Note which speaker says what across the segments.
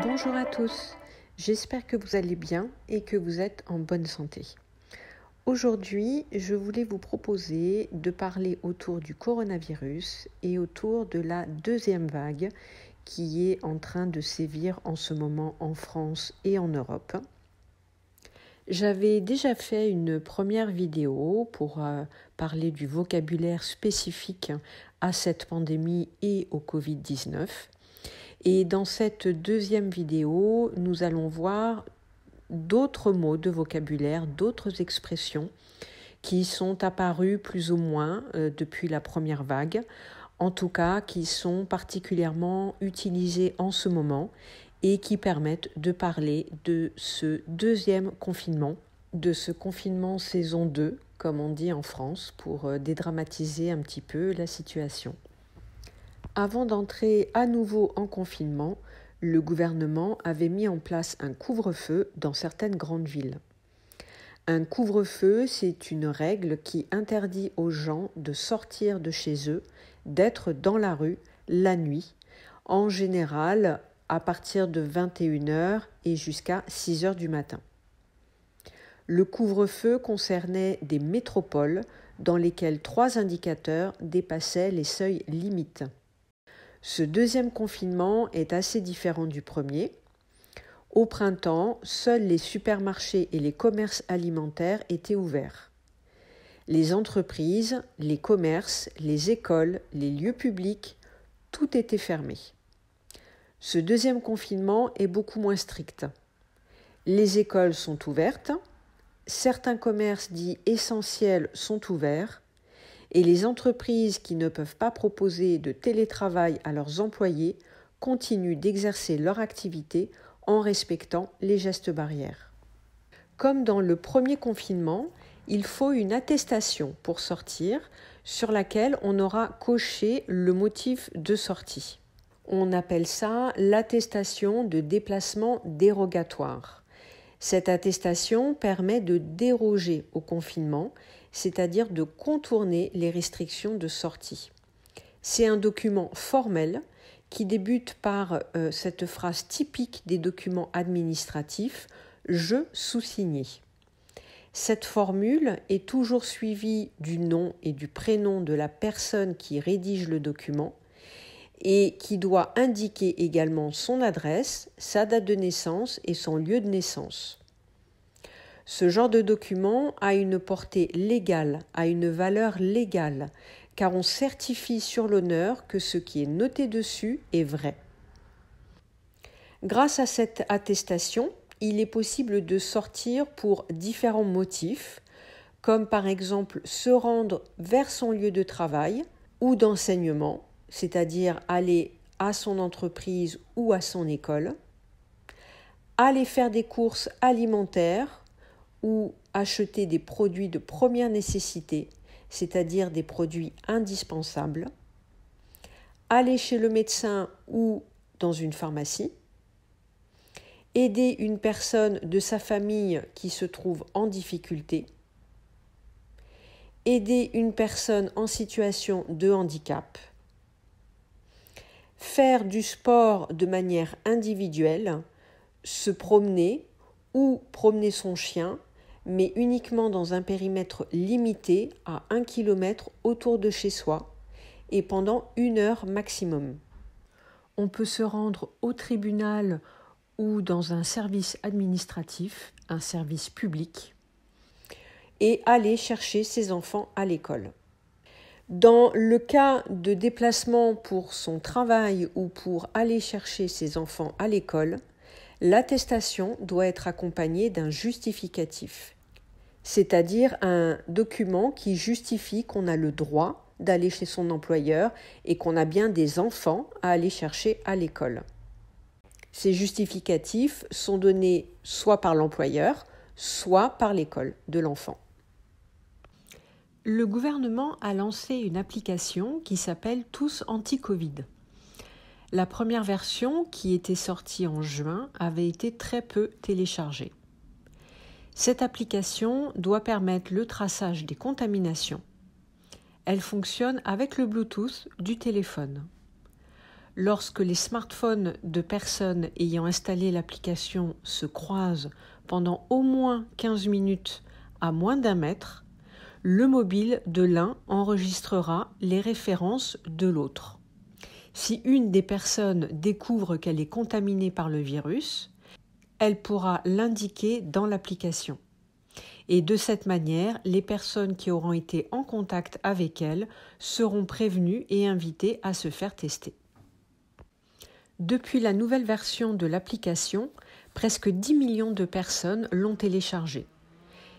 Speaker 1: Bonjour à tous, j'espère que vous allez bien et que vous êtes en bonne santé. Aujourd'hui, je voulais vous proposer de parler autour du coronavirus et autour de la deuxième vague qui est en train de sévir en ce moment en France et en Europe. J'avais déjà fait une première vidéo pour euh, parler du vocabulaire spécifique à cette pandémie et au Covid-19. Et dans cette deuxième vidéo, nous allons voir d'autres mots de vocabulaire, d'autres expressions qui sont apparues plus ou moins euh, depuis la première vague, en tout cas qui sont particulièrement utilisées en ce moment et qui permettent de parler de ce deuxième confinement, de ce confinement saison 2, comme on dit en France, pour euh, dédramatiser un petit peu la situation. Avant d'entrer à nouveau en confinement, le gouvernement avait mis en place un couvre-feu dans certaines grandes villes. Un couvre-feu, c'est une règle qui interdit aux gens de sortir de chez eux, d'être dans la rue la nuit, en général à partir de 21h et jusqu'à 6h du matin. Le couvre-feu concernait des métropoles dans lesquelles trois indicateurs dépassaient les seuils limites. Ce deuxième confinement est assez différent du premier. Au printemps, seuls les supermarchés et les commerces alimentaires étaient ouverts. Les entreprises, les commerces, les écoles, les lieux publics, tout était fermé. Ce deuxième confinement est beaucoup moins strict. Les écoles sont ouvertes, certains commerces dits essentiels sont ouverts, et les entreprises qui ne peuvent pas proposer de télétravail à leurs employés continuent d'exercer leur activité en respectant les gestes barrières. Comme dans le premier confinement, il faut une attestation pour sortir sur laquelle on aura coché le motif de sortie. On appelle ça l'attestation de déplacement dérogatoire. Cette attestation permet de déroger au confinement c'est-à-dire de contourner les restrictions de sortie. C'est un document formel qui débute par euh, cette phrase typique des documents administratifs Je sous-signé. Cette formule est toujours suivie du nom et du prénom de la personne qui rédige le document et qui doit indiquer également son adresse, sa date de naissance et son lieu de naissance. Ce genre de document a une portée légale, a une valeur légale, car on certifie sur l'honneur que ce qui est noté dessus est vrai. Grâce à cette attestation, il est possible de sortir pour différents motifs, comme par exemple se rendre vers son lieu de travail ou d'enseignement, c'est-à-dire aller à son entreprise ou à son école, aller faire des courses alimentaires ou acheter des produits de première nécessité, c'est-à-dire des produits indispensables, aller chez le médecin ou dans une pharmacie, aider une personne de sa famille qui se trouve en difficulté, aider une personne en situation de handicap, faire du sport de manière individuelle, se promener ou promener son chien mais uniquement dans un périmètre limité à un kilomètre autour de chez soi et pendant une heure maximum. On peut se rendre au tribunal ou dans un service administratif, un service public, et aller chercher ses enfants à l'école. Dans le cas de déplacement pour son travail ou pour aller chercher ses enfants à l'école, l'attestation doit être accompagnée d'un justificatif, c'est-à-dire un document qui justifie qu'on a le droit d'aller chez son employeur et qu'on a bien des enfants à aller chercher à l'école. Ces justificatifs sont donnés soit par l'employeur, soit par l'école de l'enfant. Le gouvernement a lancé une application qui s'appelle Tous anti-Covid. La première version, qui était sortie en juin, avait été très peu téléchargée. Cette application doit permettre le traçage des contaminations. Elle fonctionne avec le Bluetooth du téléphone. Lorsque les smartphones de personnes ayant installé l'application se croisent pendant au moins 15 minutes à moins d'un mètre, le mobile de l'un enregistrera les références de l'autre. Si une des personnes découvre qu'elle est contaminée par le virus, elle pourra l'indiquer dans l'application. Et de cette manière, les personnes qui auront été en contact avec elle seront prévenues et invitées à se faire tester. Depuis la nouvelle version de l'application, presque 10 millions de personnes l'ont téléchargée.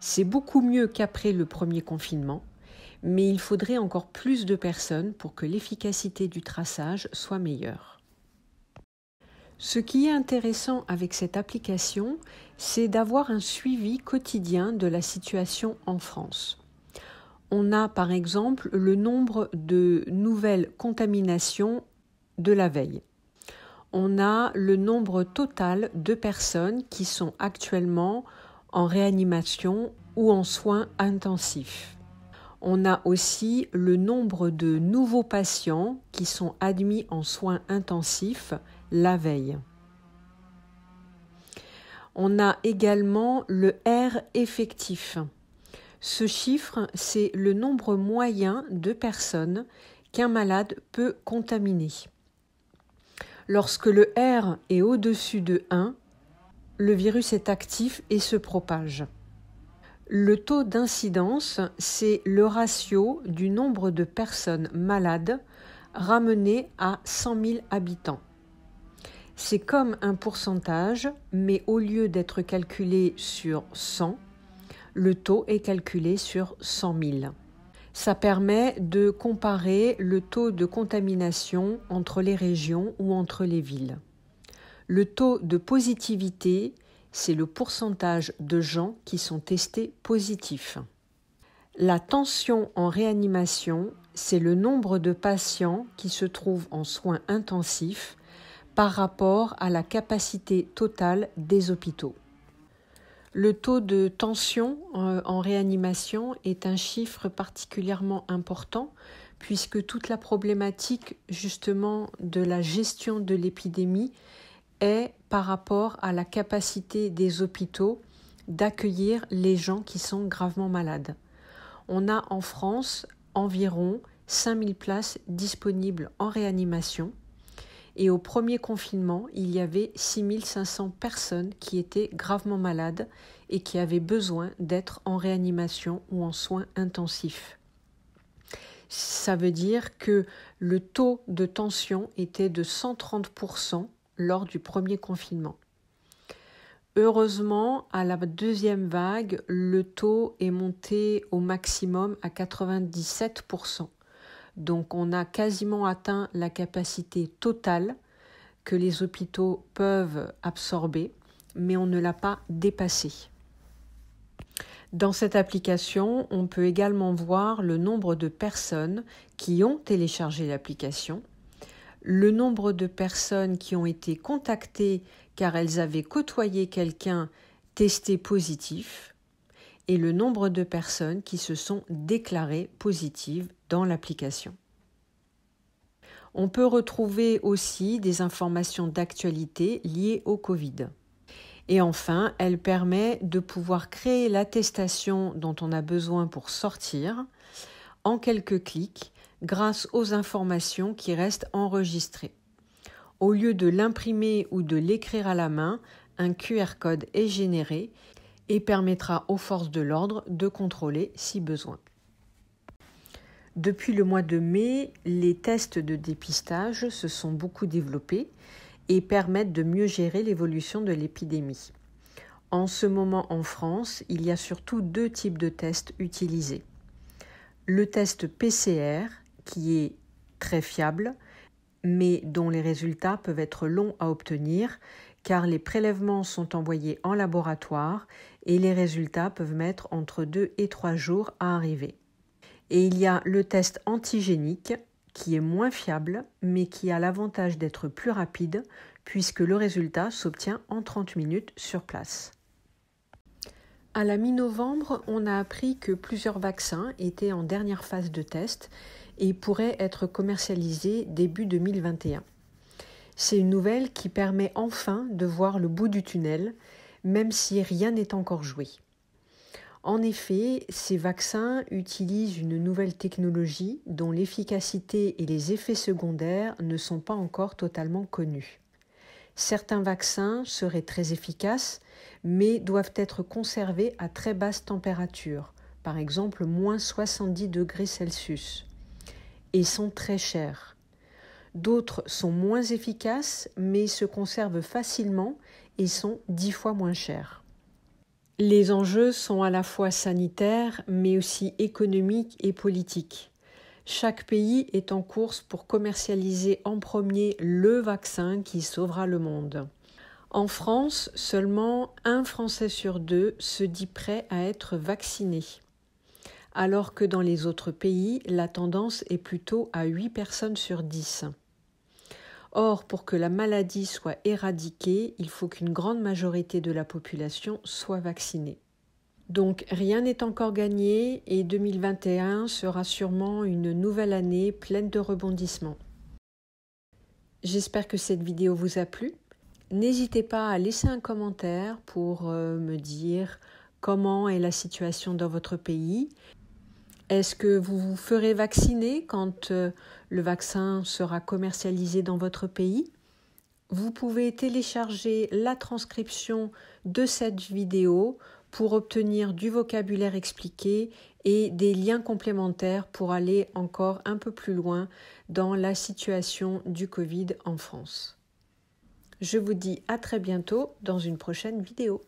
Speaker 1: C'est beaucoup mieux qu'après le premier confinement, mais il faudrait encore plus de personnes pour que l'efficacité du traçage soit meilleure. Ce qui est intéressant avec cette application, c'est d'avoir un suivi quotidien de la situation en France. On a par exemple le nombre de nouvelles contaminations de la veille. On a le nombre total de personnes qui sont actuellement en réanimation ou en soins intensifs. On a aussi le nombre de nouveaux patients qui sont admis en soins intensifs la veille. On a également le R effectif. Ce chiffre, c'est le nombre moyen de personnes qu'un malade peut contaminer. Lorsque le R est au-dessus de 1, le virus est actif et se propage. Le taux d'incidence, c'est le ratio du nombre de personnes malades ramené à 100 000 habitants. C'est comme un pourcentage, mais au lieu d'être calculé sur 100, le taux est calculé sur 100 000. Ça permet de comparer le taux de contamination entre les régions ou entre les villes. Le taux de positivité c'est le pourcentage de gens qui sont testés positifs. La tension en réanimation, c'est le nombre de patients qui se trouvent en soins intensifs par rapport à la capacité totale des hôpitaux. Le taux de tension euh, en réanimation est un chiffre particulièrement important puisque toute la problématique justement de la gestion de l'épidémie est par rapport à la capacité des hôpitaux d'accueillir les gens qui sont gravement malades. On a en France environ 5000 places disponibles en réanimation et au premier confinement, il y avait 6500 personnes qui étaient gravement malades et qui avaient besoin d'être en réanimation ou en soins intensifs. Ça veut dire que le taux de tension était de 130% lors du premier confinement. Heureusement, à la deuxième vague, le taux est monté au maximum à 97%. Donc on a quasiment atteint la capacité totale que les hôpitaux peuvent absorber, mais on ne l'a pas dépassée. Dans cette application, on peut également voir le nombre de personnes qui ont téléchargé l'application le nombre de personnes qui ont été contactées car elles avaient côtoyé quelqu'un testé positif et le nombre de personnes qui se sont déclarées positives dans l'application. On peut retrouver aussi des informations d'actualité liées au Covid. Et enfin, elle permet de pouvoir créer l'attestation dont on a besoin pour sortir en quelques clics grâce aux informations qui restent enregistrées. Au lieu de l'imprimer ou de l'écrire à la main, un QR code est généré et permettra aux forces de l'ordre de contrôler si besoin. Depuis le mois de mai, les tests de dépistage se sont beaucoup développés et permettent de mieux gérer l'évolution de l'épidémie. En ce moment en France, il y a surtout deux types de tests utilisés. Le test PCR, qui est très fiable, mais dont les résultats peuvent être longs à obtenir, car les prélèvements sont envoyés en laboratoire et les résultats peuvent mettre entre 2 et 3 jours à arriver. Et il y a le test antigénique, qui est moins fiable, mais qui a l'avantage d'être plus rapide, puisque le résultat s'obtient en 30 minutes sur place. À la mi-novembre, on a appris que plusieurs vaccins étaient en dernière phase de test et pourrait être commercialisé début 2021. C'est une nouvelle qui permet enfin de voir le bout du tunnel, même si rien n'est encore joué. En effet, ces vaccins utilisent une nouvelle technologie dont l'efficacité et les effets secondaires ne sont pas encore totalement connus. Certains vaccins seraient très efficaces, mais doivent être conservés à très basse température, par exemple moins 70 degrés Celsius et sont très chers. D'autres sont moins efficaces mais se conservent facilement et sont dix fois moins chers. Les enjeux sont à la fois sanitaires mais aussi économiques et politiques. Chaque pays est en course pour commercialiser en premier le vaccin qui sauvera le monde. En France, seulement un Français sur deux se dit prêt à être vacciné alors que dans les autres pays, la tendance est plutôt à 8 personnes sur 10. Or, pour que la maladie soit éradiquée, il faut qu'une grande majorité de la population soit vaccinée. Donc rien n'est encore gagné et 2021 sera sûrement une nouvelle année pleine de rebondissements. J'espère que cette vidéo vous a plu. N'hésitez pas à laisser un commentaire pour euh, me dire comment est la situation dans votre pays est-ce que vous vous ferez vacciner quand euh, le vaccin sera commercialisé dans votre pays Vous pouvez télécharger la transcription de cette vidéo pour obtenir du vocabulaire expliqué et des liens complémentaires pour aller encore un peu plus loin dans la situation du Covid en France. Je vous dis à très bientôt dans une prochaine vidéo.